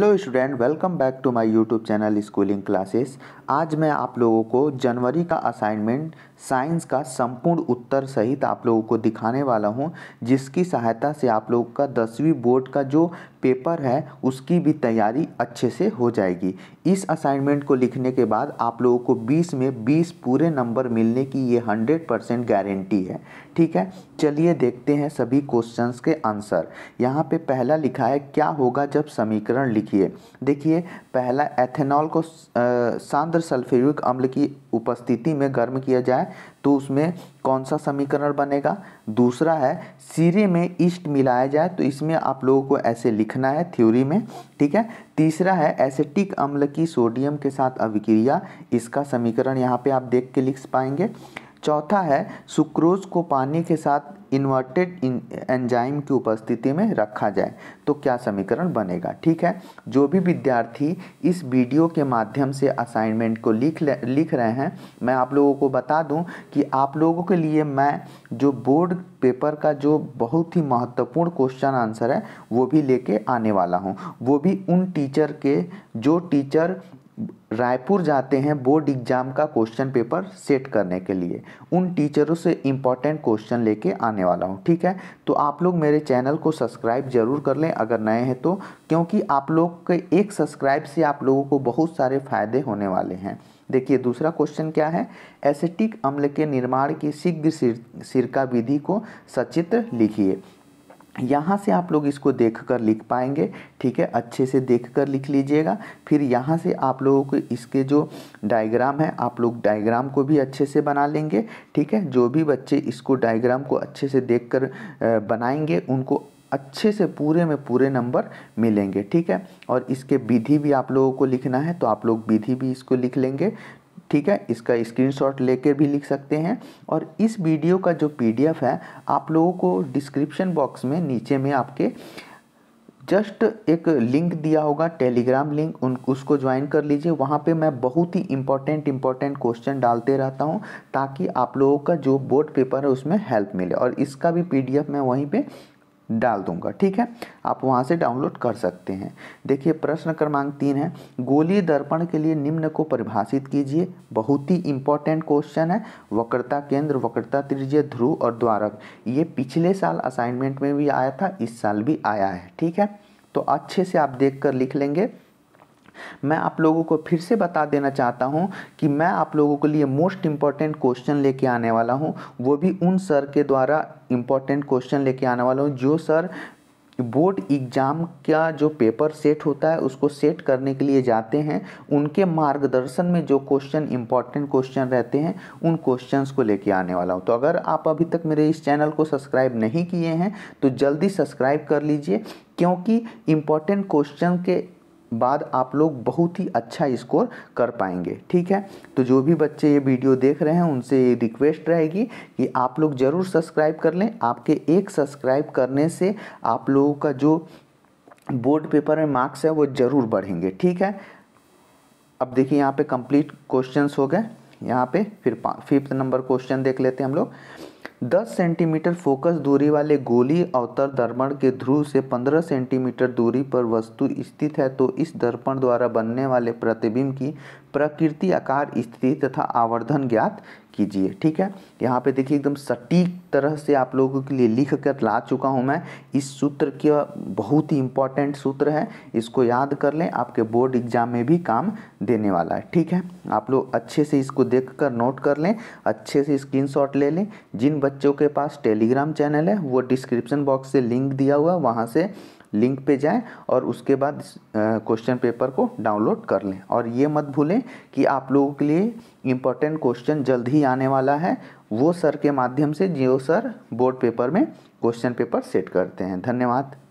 hello student welcome back to my YouTube channel schooling classes आज मैं आप लोगों को जनवरी का असाइनमेंट साइंस का संपूर्ण उत्तर सहित आप लोगों को दिखाने वाला हूं जिसकी सहायता से आप लोगों का दसवीं बोर्ड का जो पेपर है उसकी भी तैयारी अच्छे से हो जाएगी इस असाइनमेंट को लिखने के बाद आप लोगों को 20 में 20 पूरे नंबर मिलने की ये 100 परसेंट गारंटी है ठीक है चलिए देखते हैं सभी क्वेश्चंस के आंसर यहाँ पे पहला लिखा है क्या होगा जब समीकरण लिखिए देखिए पहला एथेनॉल को सांद्र सल्फ्यूरिक अम्ल की उपस्थिति में गर्म किया जाए तो उसमें कौन सा समीकरण बनेगा दूसरा है सिरे में ईस्ट मिलाया जाए तो इसमें आप लोगों को ऐसे लिख लिखना है थ्योरी में ठीक है तीसरा है एसिटिक अम्ल की सोडियम के साथ अभिक्रिया इसका समीकरण यहाँ पे आप देख के लिख पाएंगे चौथा है सुक्रोज को पानी के साथ इन्वर्टेड एंजाइम की उपस्थिति में रखा जाए तो क्या समीकरण बनेगा ठीक है जो भी विद्यार्थी इस वीडियो के माध्यम से असाइनमेंट को लिख लिख रहे हैं मैं आप लोगों को बता दूं कि आप लोगों के लिए मैं जो बोर्ड पेपर का जो बहुत ही महत्वपूर्ण क्वेश्चन आंसर है वो भी लेके आने वाला हूँ वो भी उन टीचर के जो टीचर रायपुर जाते हैं बोर्ड एग्जाम का क्वेश्चन पेपर सेट करने के लिए उन टीचरों से इम्पॉर्टेंट क्वेश्चन लेके आने वाला हूँ ठीक है तो आप लोग मेरे चैनल को सब्सक्राइब जरूर कर लें अगर नए हैं तो क्योंकि आप लोग के एक सब्सक्राइब से आप लोगों को बहुत सारे फायदे होने वाले हैं देखिए दूसरा क्वेश्चन क्या है एसेटिक अम्ल के निर्माण की शीघ्र सिर, सिरका विधि को सचित्र लिखिए यहाँ से आप लोग इसको देख कर लिख पाएंगे ठीक है अच्छे से देख कर लिख लीजिएगा फिर यहाँ से आप लोगों को इसके जो डायग्राम है आप लोग डायग्राम को भी अच्छे से बना लेंगे ठीक है जो भी बच्चे इसको डायग्राम को अच्छे से देख कर बनाएंगे उनको अच्छे से पूरे में पूरे नंबर मिलेंगे ठीक है और इसके विधि भी आप लोगों को लिखना है तो आप लोग विधि भी इसको लिख लेंगे ठीक है इसका स्क्रीनशॉट लेकर भी लिख सकते हैं और इस वीडियो का जो पीडीएफ है आप लोगों को डिस्क्रिप्शन बॉक्स में नीचे में आपके जस्ट एक लिंक दिया होगा टेलीग्राम लिंक उन उसको ज्वाइन कर लीजिए वहाँ पे मैं बहुत ही इंपॉर्टेंट इम्पॉर्टेंट क्वेश्चन डालते रहता हूँ ताकि आप लोगों का जो बोर्ड पेपर है उसमें हेल्प मिले और इसका भी पीडीएफ मैं वहीं पे डाल दूंगा ठीक है आप वहाँ से डाउनलोड कर सकते हैं देखिए प्रश्न क्रमांक तीन है गोली दर्पण के लिए निम्न को परिभाषित कीजिए बहुत ही इंपॉर्टेंट क्वेश्चन है वक्रता केंद्र वक्रता त्रिज्य ध्रुव और द्वारक ये पिछले साल असाइनमेंट में भी आया था इस साल भी आया है ठीक है तो अच्छे से आप देख कर लिख लेंगे मैं आप लोगों को फिर से बता देना चाहता हूँ कि मैं आप लोगों के लिए मोस्ट इम्पॉर्टेंट क्वेश्चन लेके आने वाला हूँ वो भी उन सर के द्वारा इम्पॉर्टेंट क्वेश्चन लेके आने वाला हूँ जो सर बोर्ड एग्ज़ाम का जो पेपर सेट होता है उसको सेट करने के लिए जाते हैं उनके मार्गदर्शन में जो क्वेश्चन इंपॉर्टेंट क्वेश्चन रहते हैं उन क्वेश्चंस को लेके आने वाला हूँ तो अगर आप अभी तक मेरे इस चैनल को सब्सक्राइब नहीं किए हैं तो जल्दी सब्सक्राइब कर लीजिए क्योंकि इम्पॉर्टेंट क्वेश्चन के बाद आप लोग बहुत ही अच्छा स्कोर कर पाएंगे ठीक है तो जो भी बच्चे ये वीडियो देख रहे हैं उनसे ये रिक्वेस्ट रहेगी कि आप लोग ज़रूर सब्सक्राइब कर लें आपके एक सब्सक्राइब करने से आप लोगों का जो बोर्ड पेपर में मार्क्स है वो ज़रूर बढ़ेंगे ठीक है अब देखिए यहाँ पे कंप्लीट क्वेश्चंस हो गए यहाँ पे फिर फिफ्थ नंबर क्वेश्चन देख लेते हैं हम लोग 10 सेंटीमीटर फोकस दूरी वाले गोली अवतर दर्पण के ध्रुव से 15 सेंटीमीटर दूरी पर वस्तु स्थित है तो इस दर्पण द्वारा बनने वाले प्रतिबिंब की प्रकृति आकार स्थिति तथा आवर्धन ज्ञात कीजिए ठीक है यहाँ पे देखिए एकदम सटीक तरह से आप लोगों के लिए लिख कर ला चुका हूँ मैं इस सूत्र का बहुत ही इम्पॉर्टेंट सूत्र है इसको याद कर लें आपके बोर्ड एग्जाम में भी काम देने वाला है ठीक है आप लोग अच्छे से इसको देख कर नोट कर लें अच्छे से शॉट ले लें जिन बच्चों के पास टेलीग्राम चैनल है वो डिस्क्रिप्शन बॉक्स से लिंक दिया हुआ वहाँ से लिंक पे जाएं और उसके बाद क्वेश्चन पेपर को डाउनलोड कर लें और ये मत भूलें कि आप लोगों के लिए इम्पोर्टेंट क्वेश्चन जल्द ही आने वाला है वो सर के माध्यम से जियो सर बोर्ड पेपर में क्वेश्चन पेपर सेट करते हैं धन्यवाद